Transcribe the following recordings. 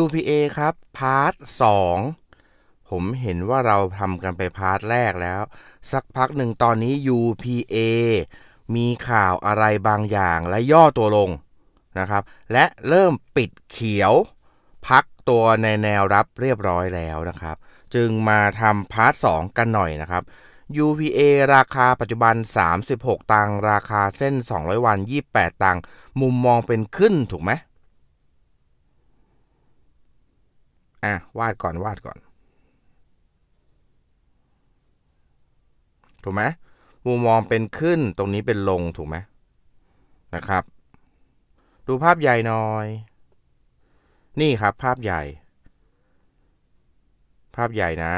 UPA ครับ พาร์ทสองผมเห็นว่าเราทำกันไปพาร์ทแรกแล้ว สักพักหนึ่งตอนนี้ UPA มีข่าวอะไรบางอย่างและย่อตัวลงนะครับและเริ่มปิดเขียว พักตัวในแนวรับเรียบร้อยแล้วนะครับ จึงมาทำพาร์ทสองกันหน่อยนะครับ UPA ราคาปัจจุบัน 36 ตังราคาเส้น 200 วัน 28 ตังมุมมองเป็นขึ้นถูกไหมอ่ะวาดก่อนวาดก่อน ถูกไหมมุมมองเป็นขึ้นตรงนี้เป็นลงถูกไหมนะครับ ดูภาพใหญ่หน่อย นี่ครับภาพใหญ่ ภาพใหญ่นะ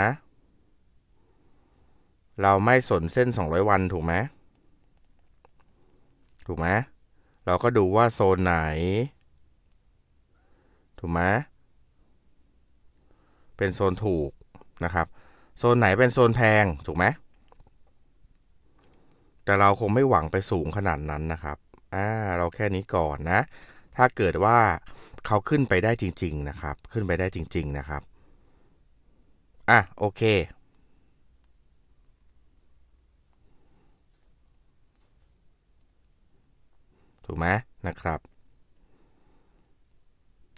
เราไม่สนเส้น 200 วันถูกไหมถูกไหมเราก็ดูว่าโซนไหน ถูกไหมเป็นโซนถูกนะครับ โซนไหนเป็นโซนแพงถูกไหมแต่เราคงไม่หวังไปสูงขนาดนั้นนะครับ อ่า เราแค่นี้ก่อนนะ ถ้าเกิดว่าเขาขึ้นไปได้จริงๆนะครับ ขึ้นไปได้จริงๆนะครับ อ่ะ โอเค ถูกไหมนะครับ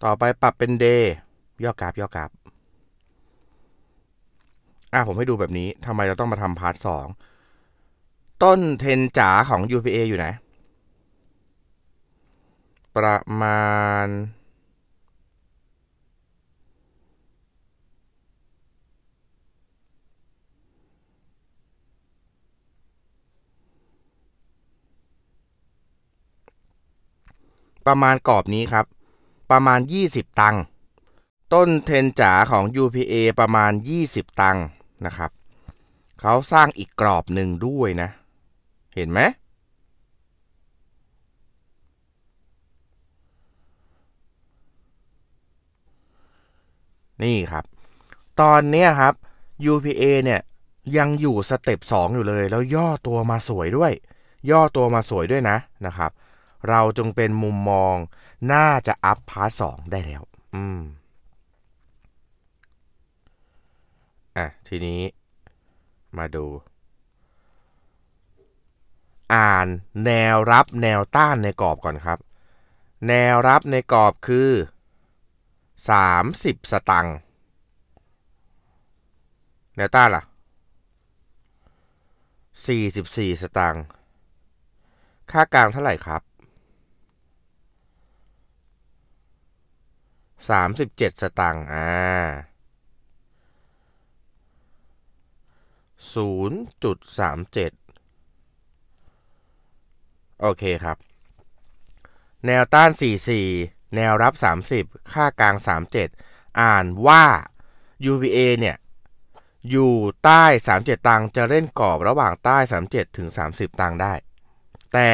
ต่อไปปรับเป็นเดย์ย่อกราฟย่อกราฟอ่ะผมให้ดูแบบนี้ทำไมเราต้องมาทำพาร์ทสองต้นเทนจ๋าของ UPA อยู่ไหน ประมาณ ประมาณกรอบนี้ครับ ประมาณ 20 ตังค์ต้นเทนจ๋าของ UPA ประมาณ 20 ตังค์นะครับเขาสร้างอีกกรอบหนึ่งด้วยนะ เห็นไหมนี่ครับ ตอนนี้ครับ UPA เนี่ยยังอยู่สเต็ป2อยู่เลย แล้วย่อตัวมาสวยด้วย ย่อตัวมาสวยด้วยนะนะครับ เราจงเป็นมุมมองน่าจะอัพพาร์ทสได้แล้ว อืมอ่ะ ทีนี้มาดู อ่านแนวรับแนวต้านในกรอบก่อนครับ แนวรับในกรอบคือ 30 สตังค์แนวต้านล่ะ44 สตังค์ค่ากลางเท่าไหร่ครับ 37 สตังค์อ่า0.37 โอเคครับ แนวต้าน 44 แนวรับ 30 ค่ากลาง 37 อ่านว่า UVA เนี่ย อยู่ใต้ 37 ตังจะเล่นกรอบระหว่างใต้ 37 ถึง 30 ตังได้ แต่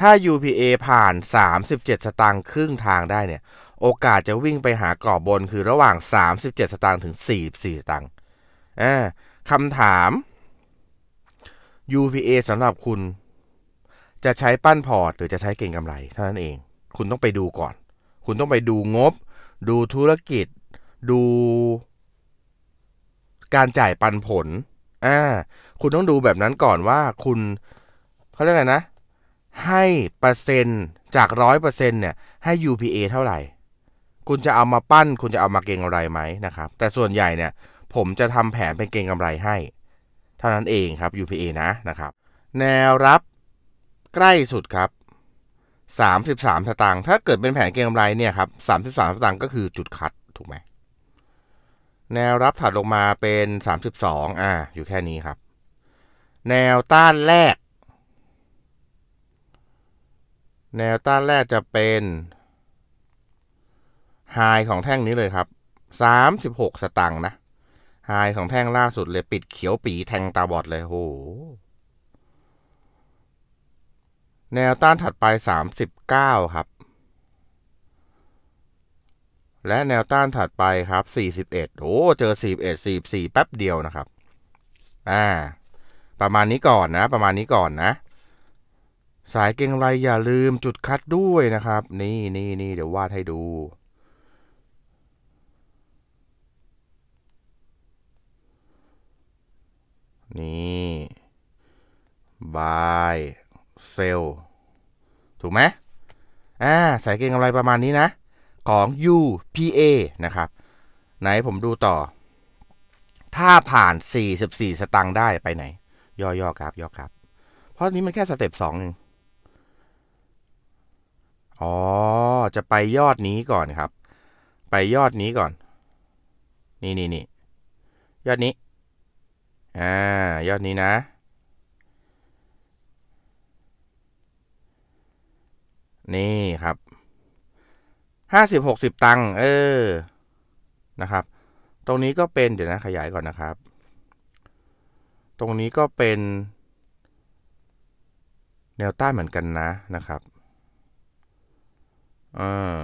ถ้า UPA ผ่าน 37 สตังครึ่งทางได้เนี่ย โอกาสจะวิ่งไปหากรอบบนคือระหว่าง 37 สตังถึง 44สตังอ่าคำถาม UVA สำหรับคุณจะใช้ปั้นพอร์ต หรือจะใช้เก่งกำไร เท่านั้นเอง คุณต้องไปดูก่อน คุณต้องไปดูงบ ดูธุรกิจ ดูการจ่ายปันผลอ่าคุณต้องดูแบบนั้นก่อนว่าคุณเขาเรียกไงนะ ให้เปอร์เซ็นต์จากร้อยเปอร์เซ็นต์เนี่ยให้ UPA เท่าไหร่ คุณจะเอามาปั้น คุณจะเอามาเก่งอะไรไหมนะครับ แต่ส่วนใหญ่เนี่ยผมจะทำแผนเป็นเกณฑ์กำไรให้ เท่านั้นเองครับ UPA นะนะครับแนวรับใกล้สุดครับ 33 สตางค์ ถ้าเกิดเป็นแผนเกณฑ์กำไรเนี่ยครับ33 สตางค์ก็คือจุดคัดถูกไหมแนวรับถัดลงมาเป็น 32อ่าอยู่แค่นี้ครับ แนวต้านแรก แนวต้านแรกจะเป็นไฮของแท่งนี้เลยครับ 36สตางค์นะไฮของแท่งล่าสุด เลย ปิดเขียวปีแทงตาบอดเลยโหแนวต้านถัดไปสสามิบเก้าครับ และแนวต้านถัดไปครับสสี่ิบเอ็ดโอ้เจอสสีี่เอ็ด่สี่แป๊บเดียวนะครับอ่าประมาณนี้ก่อนนะ ประมาณนี้ก่อนนะ สายเก่งไรอย่าลืมจุดคัดด้วยนะครับ นี่นี่นี่เดี๋ยววาดให้ดูนี่ buy sell ถูกไหม อ่า สายเก็งกำไรประมาณนี้นะ ของ UPA นะครับ ไหนผมดูต่อ ถ้าผ่าน 44 สตังค์ได้ไปไหน ย่อๆ ครับ ย่อครับ เพราะนี้มันแค่สเต็ปสองอ๋อ จะไปยอดนี้ก่อนครับ ไปยอดนี้ก่อน นี่นี่นี่ ยอดนี้อ่า ยอดนี้นะ นี่ครับ ห้าสิบหกสิบตังเออ นะครับ ตรงนี้ก็เป็นเดี๋ยวนะขยายก่อนนะครับ ตรงนี้ก็เป็น แนวต้านเหมือนกันนะนะครับ อ่า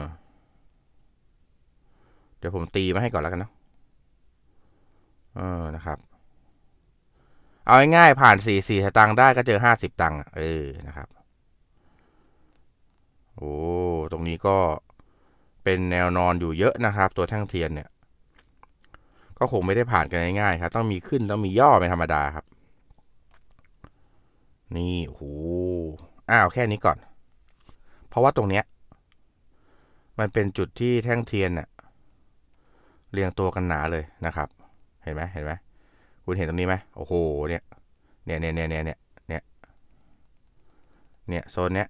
เดี๋ยวผมตีมาให้ก่อนแล้วกันเนาะเออนะครับเอาง่ายๆผ่านสี่สี่สตังค์ได้ก็เจอห้าสิบตังค์ เออ นะครับ โอ้ ตรงนี้ก็เป็นแนวนอนอยู่เยอะนะครับ ตัวแท่งเทียนเนี่ย ก็คงไม่ได้ผ่านกันง่าย ๆครับ ต้องมีขึ้น ต้องมีย่อเป็นธรรมดาครับ นี่ โอ้อ้าว แค่นี้ก่อน เพราะว่าตรงเนี้ย มันเป็นจุดที่แท่งเทียนเนี่ยเรียงตัวกันหนาเลยนะครับ เห็นไหมเห็นไหมคุณเห็นตรงนี้ไหมโอ้โห เนี่ย เนี่ย เนี่ยเนี่ยเนี่ย เนี่ย เนี่ยโซนเนี้ย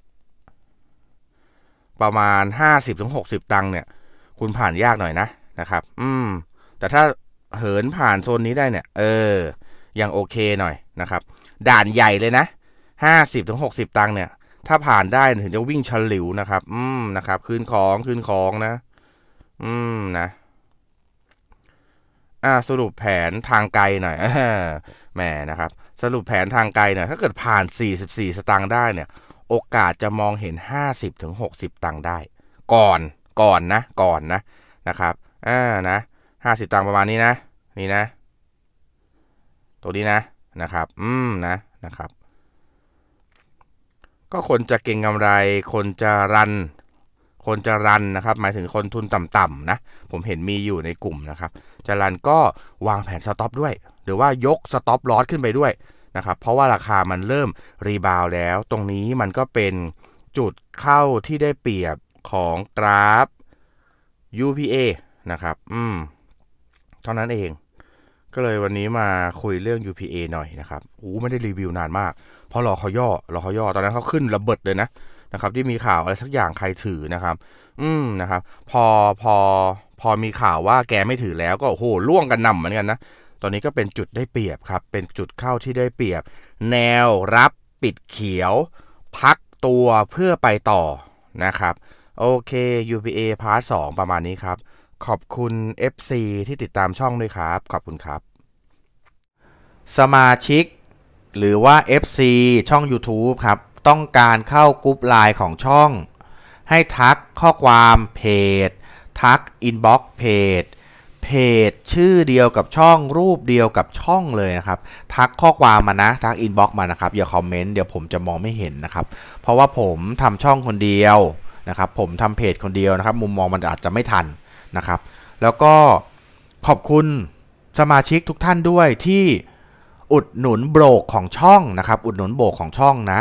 ประมาณห้าสิบถึงหกสิบตังค์เนี่ย คุณผ่านยากหน่อยนะนะครับ อืม แต่ถ้าเหินผ่านโซนนี้ได้เนี่ย เออ ยังโอเคหน่อยนะครับ ด่านใหญ่เลยนะห้าสิบถึงหกสิบตังค์เนี่ยถ้าผ่านได้ถึงจะวิ่งฉลิวนะครับ อืมนะครับ คืนของคืนของนะ อืมนะอ่าสรุปแผนทางไกลหน่อยแหมนะครับ สรุปแผนทางไกลเนี่ยถ้าเกิดผ่าน 44สตางค์ได้เนี่ย โอกาสจะมองเห็น 50ถึง60 ตังค์ได้ ก่อนก่อนนะ ก่อนนะนะครับอ่านะ 50 ตังค์ประมาณนี้นะนี่นะ ตัวนี้นะนะครับอืมนะนะครับ ก็คนจะเก่งกำไรคนจะรันคนจรันนะครับหมายถึงคนทุนต่ำๆนะผมเห็นมีอยู่ในกลุ่มนะครับจรันก็วางแผนสต็อปด้วย หรือว่ายกสต็อปลอสขึ้นไปด้วยนะครับเพราะว่าราคามันเริ่มรีบาวแล้ว ตรงนี้มันก็เป็นจุดเข้าที่ได้เปรียบของกราฟ UPA นะครับอืมเท่านั้นเองก็เลยวันนี้มาคุยเรื่อง UPA หน่อยนะครับอู้ไม่ได้รีวิวนานมาก เพราะรอเขาย่อรอเขาย่อตอนนั้นเขาขึ้นระเบิดเลยนะนะครับที่มีข่าวอะไรสักอย่างใครถือนะครับ อืมนะครับพอพอพอมีข่าวว่าแกไม่ถือแล้วก็ โอ้โห ล่วงกันนำเหมือนกันนะตอนนี้ก็เป็นจุดได้เปรียบครับ เป็นจุดเข้าที่ได้เปรียบ แนวรับปิดเขียว พักตัวเพื่อไปต่อนะครับโอเค UPA พาร์ท2ประมาณนี้ครับ ขอบคุณ FC ที่ติดตามช่องด้วยครับ ขอบคุณครับ สมาชิก หรือว่า FC ช่อง YouTube ครับต้องการเข้ากรุ๊ปไลน์ของช่อง ให้ทักข้อความ เพจ ทักอินบ็อกซ์เพจเพจชื่อเดียวกับช่องรูปเดียวกับช่องเลยนะครับ ทักข้อความมานะ ทักอินบ็อกซ์มานะครับอย่าคอมเมนต์เดี๋ยวผมจะมองไม่เห็นนะครับ เพราะว่าผมทำช่องคนเดียวนะครับ ผมทำเพจคนเดียวนะครับ มุมมองมันอาจจะไม่ทันนะครับ แล้วก็ขอบคุณสมาชิกทุกท่านด้วยที่อุดหนุนโบรกของช่องนะครับ อุดหนุนโบรกของช่องนะ